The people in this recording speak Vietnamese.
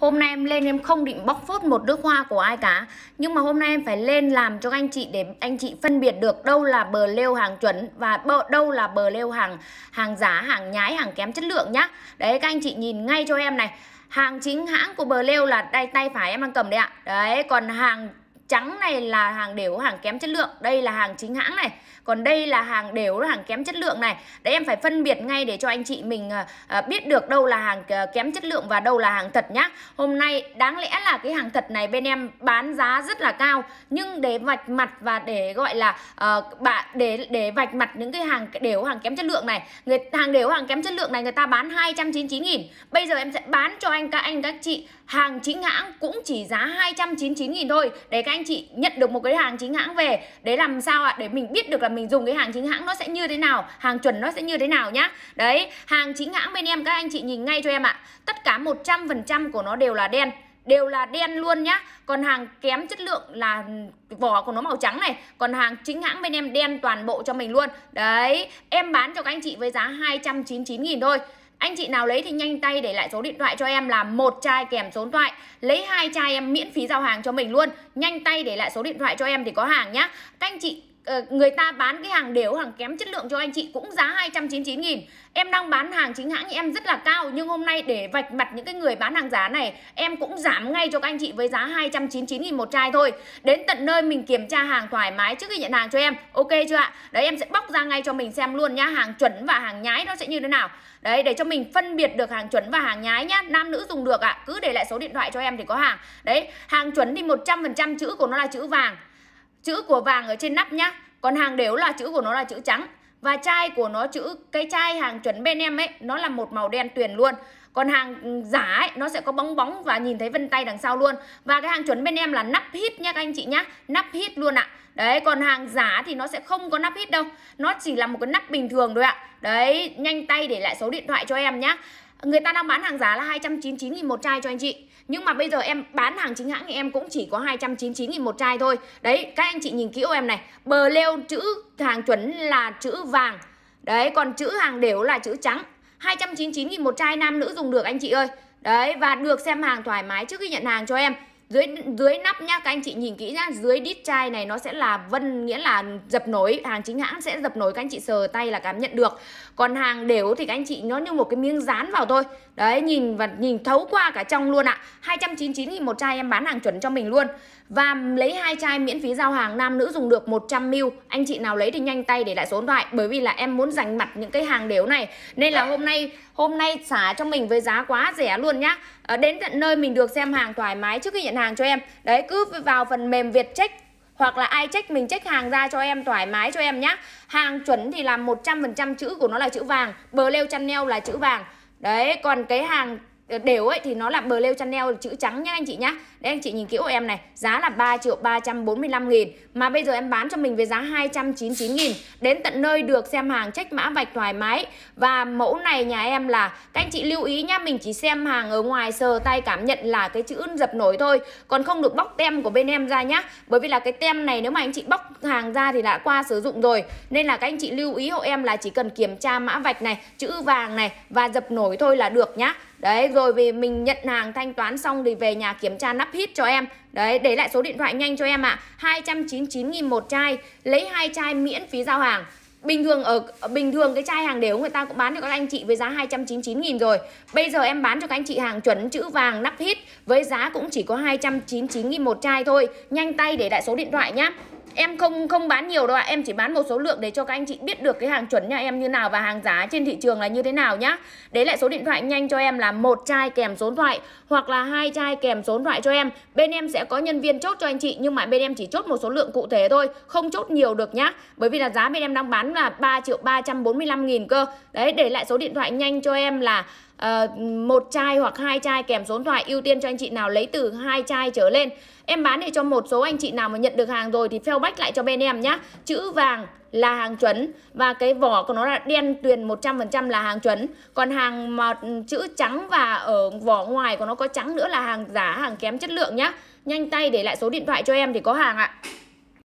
hôm nay em lên em không định bóc phốt một nước hoa của ai cả nhưng mà hôm nay em phải lên làm cho anh chị để anh chị phân biệt được đâu là bờ lêu hàng chuẩn và đâu là bờ lêu hàng hàng giá hàng nhái hàng kém chất lượng nhá đấy các anh chị nhìn ngay cho em này hàng chính hãng của bờ lêu là đây tay phải em đang cầm đấy ạ đấy còn hàng trắng này là hàng đều hàng kém chất lượng đây là hàng chính hãng này còn đây là hàng đều hàng kém chất lượng này đấy em phải phân biệt ngay để cho anh chị mình ờ, ờ, biết được đâu là hàng ờ, kém chất lượng và đâu là hàng thật nhá hôm nay đáng lẽ là cái hàng thật này bên em bán giá rất là cao nhưng để vạch mặt và để gọi là bạn để để vạch mặt những cái hàng đều hàng kém chất lượng này người hàng đều hàng kém chất lượng này người ta bán 299 000 bây giờ em sẽ bán cho anh các anh các chị hàng chính hãng cũng chỉ giá 299 000 thôi để các anh anh chị nhận được một cái hàng chính hãng về để làm sao ạ để mình biết được là mình dùng cái hàng chính hãng nó sẽ như thế nào hàng chuẩn nó sẽ như thế nào nhá đấy hàng chính hãng bên em các anh chị nhìn ngay cho em ạ tất cả 100% của nó đều là đen đều là đen luôn nhá còn hàng kém chất lượng là vỏ của nó màu trắng này còn hàng chính hãng bên em đen toàn bộ cho mình luôn đấy em bán cho các anh chị với giá 299 000 thôi anh chị nào lấy thì nhanh tay để lại số điện thoại cho em là một chai kèm số điện thoại. Lấy hai chai em miễn phí giao hàng cho mình luôn. Nhanh tay để lại số điện thoại cho em thì có hàng nhá. Các anh chị Ờ, người ta bán cái hàng đều hàng kém chất lượng cho anh chị cũng giá 299 nghìn Em đang bán hàng chính hãng em rất là cao nhưng hôm nay để vạch mặt những cái người bán hàng giá này em cũng giảm ngay cho các anh chị với giá 299 nghìn một chai thôi. Đến tận nơi mình kiểm tra hàng thoải mái trước khi nhận hàng cho em. Ok chưa ạ? Đấy em sẽ bóc ra ngay cho mình xem luôn nhá, hàng chuẩn và hàng nhái nó sẽ như thế nào. Đấy để cho mình phân biệt được hàng chuẩn và hàng nhái nhá. Nam nữ dùng được ạ. Cứ để lại số điện thoại cho em thì có hàng. Đấy, hàng chuẩn thì 100% chữ của nó là chữ vàng Chữ của vàng ở trên nắp nhá. Còn hàng đều là chữ của nó là chữ trắng. Và chai của nó chữ cái chai hàng chuẩn bên em ấy nó là một màu đen tuyền luôn. Còn hàng giả ấy nó sẽ có bóng bóng và nhìn thấy vân tay đằng sau luôn. Và cái hàng chuẩn bên em là nắp hít nhá các anh chị nhá, nắp hít luôn ạ. À. Đấy, còn hàng giả thì nó sẽ không có nắp hít đâu. Nó chỉ là một cái nắp bình thường thôi ạ. À. Đấy, nhanh tay để lại số điện thoại cho em nhá. Người ta đang bán hàng giá là 299 000 một chai cho anh chị. Nhưng mà bây giờ em bán hàng chính hãng thì em cũng chỉ có 299 000 một chai thôi. Đấy, các anh chị nhìn kỹ em này, bờ leo chữ hàng chuẩn là chữ vàng. Đấy, còn chữ hàng đều là chữ trắng. 299 000 một chai nam nữ dùng được anh chị ơi. Đấy, và được xem hàng thoải mái trước khi nhận hàng cho em dưới dưới nắp nhá các anh chị nhìn kỹ nhá dưới đít chai này nó sẽ là vân nghĩa là dập nối hàng chính hãng sẽ dập nối các anh chị sờ tay là cảm nhận được còn hàng đều thì các anh chị nó như một cái miếng dán vào thôi đấy nhìn và nhìn thấu qua cả trong luôn ạ à. 299 nghìn một chai em bán hàng chuẩn cho mình luôn và lấy hai chai miễn phí giao hàng nam nữ dùng được 100ml Anh chị nào lấy thì nhanh tay để lại số điện thoại Bởi vì là em muốn dành mặt những cái hàng đều này Nên là hôm nay hôm nay xả cho mình với giá quá rẻ luôn nhá à, Đến tận nơi mình được xem hàng thoải mái trước khi nhận hàng cho em Đấy cứ vào phần mềm Việt Check hoặc là ai check mình check hàng ra cho em thoải mái cho em nhá Hàng chuẩn thì là 100% chữ của nó là chữ vàng Bờ leo channel là chữ vàng Đấy còn cái hàng Ờ, đều ấy thì nó là bờ lêu Chanel chữ trắng nhá anh chị nhá. Đấy anh chị nhìn kỹ hộ em này, giá là 3 triệu 345 nghìn mà bây giờ em bán cho mình với giá 299 nghìn đến tận nơi được xem hàng trách mã vạch thoải mái. Và mẫu này nhà em là các anh chị lưu ý nhá, mình chỉ xem hàng ở ngoài sờ tay cảm nhận là cái chữ dập nổi thôi, còn không được bóc tem của bên em ra nhá. Bởi vì là cái tem này nếu mà anh chị bóc hàng ra thì đã qua sử dụng rồi. Nên là các anh chị lưu ý hộ em là chỉ cần kiểm tra mã vạch này, chữ vàng này và dập nổi thôi là được nhá. Đấy rồi về mình nhận hàng thanh toán xong thì về nhà kiểm tra nắp hít cho em. Đấy, để lại số điện thoại nhanh cho em ạ. À. 299.000 một chai, lấy hai chai miễn phí giao hàng bình thường ở bình thường cái chai hàng đều người ta cũng bán cho các anh chị với giá 299 000 rồi. Bây giờ em bán cho các anh chị hàng chuẩn chữ vàng nắp hít với giá cũng chỉ có 299 000 một chai thôi. Nhanh tay để lại số điện thoại nhé Em không không bán nhiều đâu ạ, à. em chỉ bán một số lượng để cho các anh chị biết được cái hàng chuẩn nhà em như nào và hàng giá trên thị trường là như thế nào nhá. Đấy lại số điện thoại nhanh cho em là một chai kèm số điện thoại hoặc là hai chai kèm số điện thoại cho em. Bên em sẽ có nhân viên chốt cho anh chị nhưng mà bên em chỉ chốt một số lượng cụ thể thôi, không chốt nhiều được nhá. Bởi vì là giá bên em đang bán là 3 triệu ba 345 000 cơ. Đấy để lại số điện thoại nhanh cho em là à, một chai hoặc hai chai kèm số điện thoại ưu tiên cho anh chị nào lấy từ hai chai trở lên em bán để cho một số anh chị nào mà nhận được hàng rồi thì fallback lại cho bên em nhá chữ vàng là hàng chuẩn và cái vỏ của nó là đen tuyền 100% là hàng chuẩn còn hàng mà ừ, chữ trắng và ở vỏ ngoài của nó có trắng nữa là hàng giả hàng kém chất lượng nhá nhanh tay để lại số điện thoại cho em thì có hàng ạ